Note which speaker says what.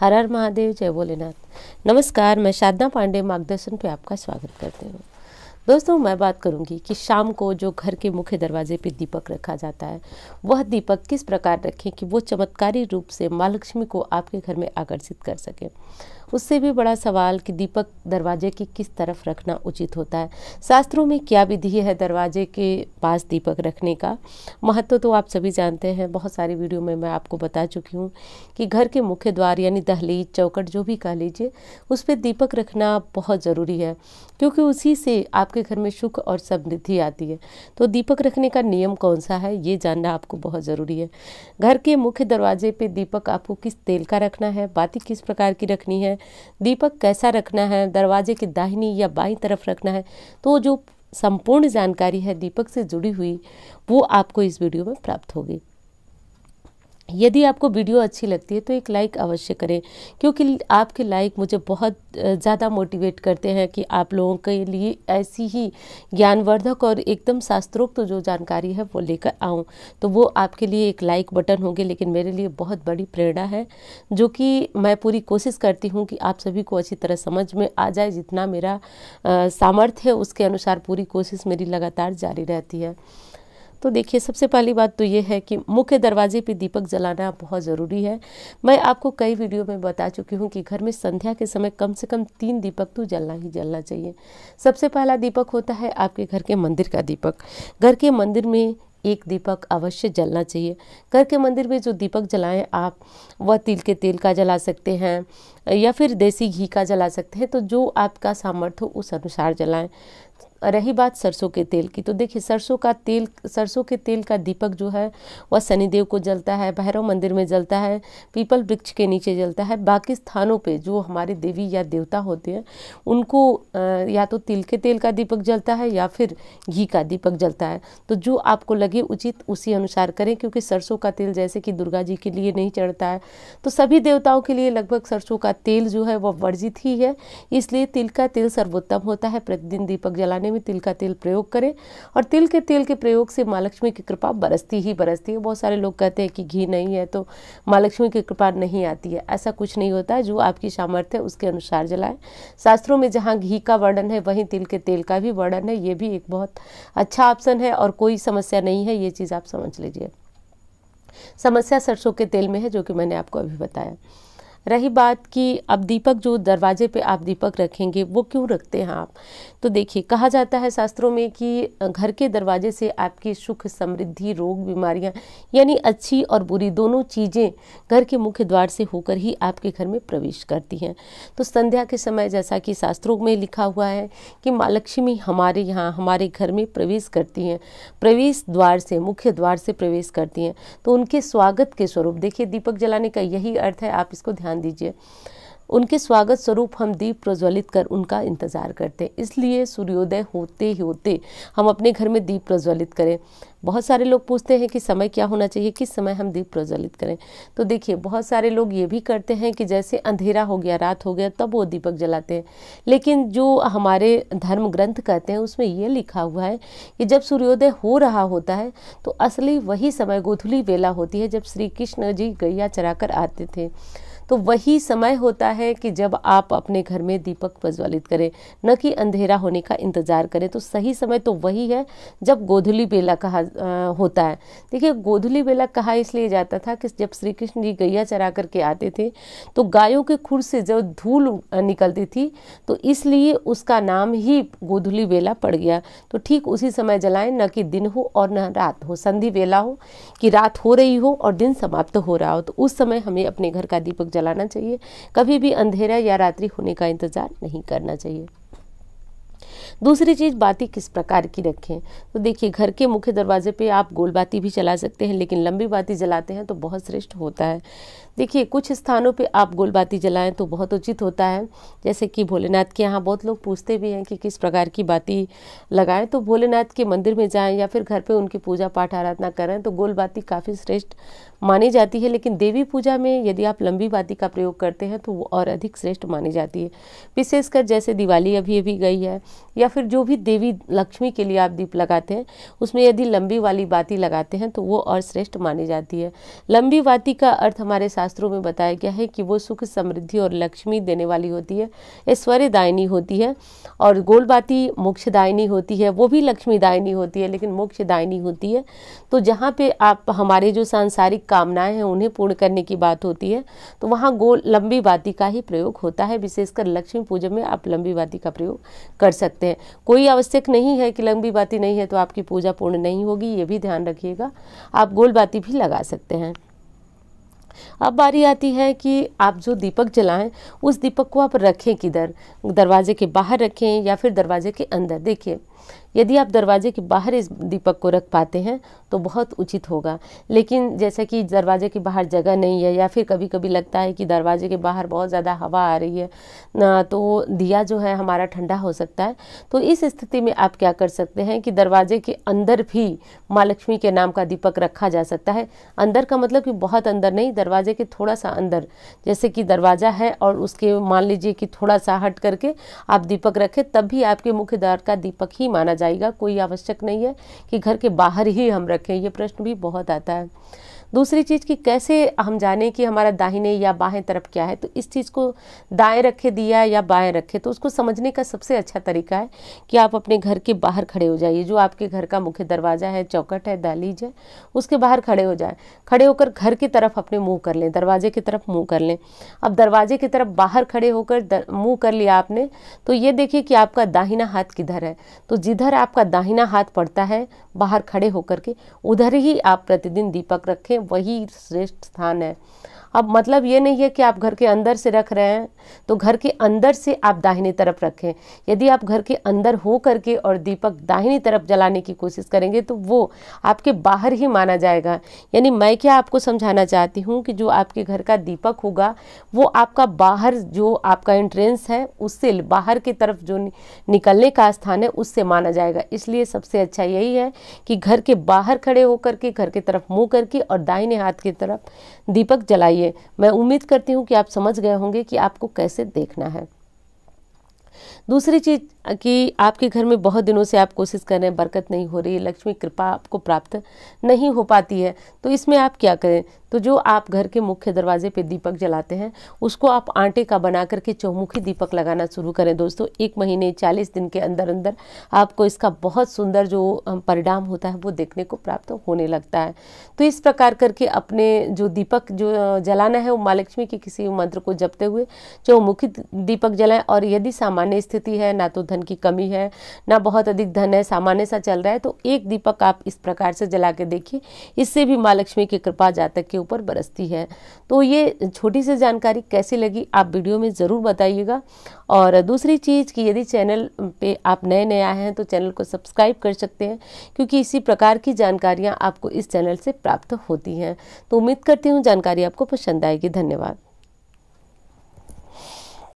Speaker 1: हर हर महादेव जय भोलेनाथ नमस्कार मैं शारदा पांडे मार्गदर्शन पे आपका स्वागत करती हूँ दोस्तों मैं बात करूंगी कि शाम को जो घर के मुख्य दरवाजे पे दीपक रखा जाता है वह दीपक किस प्रकार रखें कि वो चमत्कारी रूप से माँ लक्ष्मी को आपके घर में आकर्षित कर सकें उससे भी बड़ा सवाल कि दीपक दरवाजे की किस तरफ रखना उचित होता है शास्त्रों में क्या विधि है दरवाजे के पास दीपक रखने का महत्व तो आप सभी जानते हैं बहुत सारी वीडियो में मैं आपको बता चुकी हूँ कि घर के मुख्य द्वार यानी दहलीज चौकट जो भी कह लीजिए उस पर दीपक रखना बहुत ज़रूरी है क्योंकि उसी से आपके घर में सुख और समृद्धि आती है तो दीपक रखने का नियम कौन सा है ये जानना आपको बहुत ज़रूरी है घर के मुख्य दरवाजे पे दीपक आपको किस तेल का रखना है बाती किस प्रकार की रखनी है दीपक कैसा रखना है दरवाजे की दाहिनी या बाई तरफ रखना है तो जो संपूर्ण जानकारी है दीपक से जुड़ी हुई वो आपको इस वीडियो में प्राप्त होगी यदि आपको वीडियो अच्छी लगती है तो एक लाइक अवश्य करें क्योंकि आपके लाइक मुझे बहुत ज़्यादा मोटिवेट करते हैं कि आप लोगों के लिए ऐसी ही ज्ञानवर्धक और एकदम शास्त्रोक्त तो जो जानकारी है वो लेकर आऊँ तो वो आपके लिए एक लाइक बटन होंगे लेकिन मेरे लिए बहुत बड़ी प्रेरणा है जो कि मैं पूरी कोशिश करती हूँ कि आप सभी को अच्छी तरह समझ में आ जाए जितना मेरा सामर्थ्य है उसके अनुसार पूरी कोशिश मेरी लगातार जारी रहती है तो देखिए सबसे पहली बात तो ये है कि मुख्य दरवाजे पे दीपक जलाना बहुत ज़रूरी है मैं आपको कई वीडियो में बता चुकी हूँ कि घर में संध्या के समय कम से कम तीन दीपक तो जलना ही जलना चाहिए सबसे पहला दीपक होता है आपके घर के मंदिर का दीपक घर के मंदिर में एक दीपक अवश्य जलना चाहिए घर के मंदिर में जो दीपक जलाएं आप वह तिल के तेल का जला सकते हैं या फिर देसी घी का जला सकते हैं तो जो आपका सामर्थ्य हो उस अनुसार जलाएं रही बात सरसों के तेल की तो देखिए सरसों का तेल सरसों के तेल का दीपक जो है वह शनिदेव को जलता है भैरव मंदिर में जलता है पीपल वृक्ष के नीचे जलता है बाकी स्थानों पे जो हमारे देवी या देवता होते हैं उनको या तो तिल के तेल का दीपक जलता है या फिर घी का दीपक जलता है तो जो आपको लगे उचित उसी अनुसार करें क्योंकि सरसों का तेल जैसे कि दुर्गा जी के लिए नहीं चढ़ता है तो सभी देवताओं के लिए लगभग सरसों का तेल जो है वह वर्जित ही है इसलिए तिल का तेल सर्वोत्तम होता है प्रतिदिन दीपक जलाने में तिल का तेल प्रयोग करें और तिल के तेल के प्रयोग से माँ लक्ष्मी की कृपा बरसती ही बरसती है बहुत सारे लोग कहते हैं कि घी नहीं है तो माँ लक्ष्मी की कृपा नहीं आती है ऐसा कुछ नहीं होता है जो आपकी सामर्थ्य है उसके अनुसार जलाएं शास्त्रों में जहाँ घी का वर्णन है वहीं तिल के तेल का भी वर्णन है ये भी एक बहुत अच्छा ऑप्शन है और कोई समस्या नहीं है ये चीज़ आप समझ लीजिए समस्या सरसों के तेल में है जो कि मैंने आपको अभी बताया रही बात कि अब दीपक जो दरवाजे पे आप दीपक रखेंगे वो क्यों रखते हैं आप तो देखिए कहा जाता है शास्त्रों में कि घर के दरवाजे से आपकी सुख समृद्धि रोग बीमारियां यानी अच्छी और बुरी दोनों चीज़ें घर के मुख्य द्वार से होकर ही आपके घर में प्रवेश करती हैं तो संध्या के समय जैसा कि शास्त्रों में लिखा हुआ है कि माँ लक्ष्मी हमारे यहाँ हमारे घर में प्रवेश करती हैं प्रवेश द्वार से मुख्य द्वार से प्रवेश करती हैं तो उनके स्वागत के स्वरूप देखिए दीपक जलाने का यही अर्थ है आप इसको ध्यान ध्यान दीजिए उनके स्वागत स्वरूप हम दीप प्रज्वलित कर उनका इंतज़ार करते हैं इसलिए सूर्योदय होते ही होते हम अपने घर में दीप प्रज्वलित करें बहुत सारे लोग पूछते हैं कि समय क्या होना चाहिए किस समय हम दीप प्रज्वलित करें तो देखिए बहुत सारे लोग ये भी करते हैं कि जैसे अंधेरा हो गया रात हो गया तब वो दीपक जलाते हैं लेकिन जो हमारे धर्म ग्रंथ कहते हैं उसमें ये लिखा हुआ है कि जब सूर्योदय हो रहा होता है तो असली वही समय गोधुली वेला होती है जब श्री कृष्ण जी गैया चरा आते थे तो वही समय होता है कि जब आप अपने घर में दीपक प्रज्वलित करें न कि अंधेरा होने का इंतज़ार करें तो सही समय तो वही है जब गोधुली बेला कहा आ, होता है देखिए गोधुली बेला कहा इसलिए जाता था कि जब श्री कृष्ण जी गैया चरा करके आते थे तो गायों के खुर से जब धूल निकलती थी तो इसलिए उसका नाम ही गोधुली बेला पड़ गया तो ठीक उसी समय जलाएं न कि दिन हो और न रात हो संधि बेला हो कि रात हो रही हो और दिन समाप्त हो रहा हो तो उस समय हमें अपने घर का दीपक जलाना चाहिए कभी भी अंधेरा या रात्रि होने का इंतज़ार नहीं करना चाहिए दूसरी चीज़ बाती किस प्रकार की रखें तो देखिए घर के मुख्य दरवाजे पे आप गोल बाती भी जला सकते हैं लेकिन लंबी बाती जलाते हैं तो बहुत श्रेष्ठ होता है देखिए कुछ स्थानों पे आप गोल बाती जलाएं तो बहुत उचित होता है जैसे कि भोलेनाथ के यहाँ बहुत लोग पूछते भी हैं कि किस प्रकार की बाती लगाएं तो भोलेनाथ के मंदिर में जाएं या फिर घर पे उनकी पूजा पाठ आराधना करें तो गोल बाती काफ़ी श्रेष्ठ मानी जाती है लेकिन देवी पूजा में यदि आप लंबी बाती का प्रयोग करते हैं तो वो और अधिक श्रेष्ठ मानी जाती है विशेषकर जैसे दिवाली अभी अभी गई है या फिर जो भी देवी लक्ष्मी के लिए आप दीप लगाते हैं उसमें यदि लंबी वाली बाती लगाते हैं तो वो और श्रेष्ठ मानी जाती है लंबी बाती का अर्थ हमारे शास्त्रों में बताया गया है कि वो सुख समृद्धि और लक्ष्मी देने वाली होती है ऐश्वर्यदायिनी होती है और गोल बाती मोक्षदायिनी होती है वो भी लक्ष्मीदायिनी होती है लेकिन मोक्षदायिनी होती है तो जहाँ पे आप हमारे जो सांसारिक कामनाएं हैं उन्हें पूर्ण करने की बात होती है तो वहाँ गोल लंबी बाती का ही प्रयोग होता है विशेषकर लक्ष्मी पूजन में आप लंबी बाती का प्रयोग कर सकते हैं हैं कोई आवश्यक नहीं है कि लंबी बाती नहीं है तो आपकी पूजा पूर्ण नहीं होगी ये भी ध्यान रखिएगा आप गोल बाती भी लगा सकते हैं अब बारी आती है कि आप जो दीपक जलाएं उस दीपक को आप रखें किधर दरवाजे के बाहर रखें या फिर दरवाजे के अंदर देखिए यदि आप दरवाजे के बाहर इस दीपक को रख पाते हैं तो बहुत उचित होगा लेकिन जैसे कि दरवाजे के बाहर जगह नहीं है या फिर कभी कभी लगता है कि दरवाजे के बाहर बहुत ज़्यादा हवा आ रही है ना तो दिया जो है हमारा ठंडा हो सकता है तो इस स्थिति में आप क्या कर सकते हैं कि दरवाजे के अंदर भी माँ लक्ष्मी के नाम का दीपक रखा जा सकता है अंदर का मतलब कि बहुत अंदर नहीं दरवाजे के थोड़ा सा अंदर जैसे कि दरवाज़ा है और उसके मान लीजिए कि थोड़ा सा हट करके आप दीपक रखें तब भी आपके मुख्य द्वार का दीपक ही माना जाए जाएगा कोई आवश्यक नहीं है कि घर के बाहर ही हम रखें ये प्रश्न भी बहुत आता है दूसरी चीज़ कि कैसे हम जाने कि हमारा दाहिने या बाएं तरफ क्या है तो इस चीज़ को दाएं रखे दिया या बाएं रखे तो उसको समझने का सबसे अच्छा तरीका है कि आप अपने घर के बाहर खड़े हो जाइए जो आपके घर का मुख्य दरवाज़ा है चौकट है दहलीज है उसके बाहर खड़े हो जाए खड़े होकर घर की तरफ अपने मुँह कर लें दरवाजे की तरफ मुँह कर लें अब दरवाजे की तरफ बाहर खड़े होकर मुँह कर लिया आपने तो ये देखिए कि आपका दाहिना हाथ किधर है तो जिधर आपका दाहिना हाथ पड़ता है बाहर खड़े होकर के उधर ही आप प्रतिदिन दीपक रखें वही श्रेष्ठ स्थान है अब मतलब ये नहीं है कि आप घर के अंदर से रख रहे हैं तो घर के अंदर से आप दाहिनी तरफ रखें यदि आप घर के अंदर हो करके और दीपक दाहिनी तरफ जलाने की कोशिश करेंगे तो वो आपके बाहर ही माना जाएगा यानी मैं क्या आपको समझाना चाहती हूँ कि जो आपके घर का दीपक होगा वो आपका बाहर जो आपका एंट्रेंस है उससे बाहर की तरफ जो निकलने का स्थान है उससे माना जाएगा इसलिए सबसे अच्छा यही है कि घर के बाहर खड़े होकर के घर की तरफ मुँह करके और दाहिने हाथ की तरफ दीपक जलाइए मैं उम्मीद करती हूँ कि आप समझ गए होंगे कि आपको कैसे देखना है दूसरी चीज़ कि आपके घर में बहुत दिनों से आप कोशिश कर रहे हैं बरकत नहीं हो रही लक्ष्मी कृपा आपको प्राप्त नहीं हो पाती है तो इसमें आप क्या करें तो जो आप घर के मुख्य दरवाजे पे दीपक जलाते हैं उसको आप आटे का बना करके चौमुखी दीपक लगाना शुरू करें दोस्तों एक महीने चालीस दिन के अंदर अंदर आपको इसका बहुत सुंदर जो परिणाम होता है वो देखने को प्राप्त होने लगता है तो इस प्रकार करके अपने जो दीपक जो जलाना है वो माँ लक्ष्मी के किसी मंत्र को जपते हुए चौमुखी दीपक जलाएं और यदि सामान्य स्थिति है ना तो धन की कमी है ना बहुत अधिक धन है सामान्य सा चल रहा है तो एक दीपक आप इस प्रकार से जला के देखिए इससे भी माँ लक्ष्मी की कृपा जातक के के ऊपर बरसती है तो ये छोटी सी जानकारी कैसी लगी आप वीडियो में ज़रूर बताइएगा और दूसरी चीज़ कि यदि चैनल पे आप नए नए आए हैं तो चैनल को सब्सक्राइब कर सकते हैं क्योंकि इसी प्रकार की जानकारियाँ आपको इस चैनल से प्राप्त होती हैं तो उम्मीद करती हूँ जानकारी आपको पसंद आएगी धन्यवाद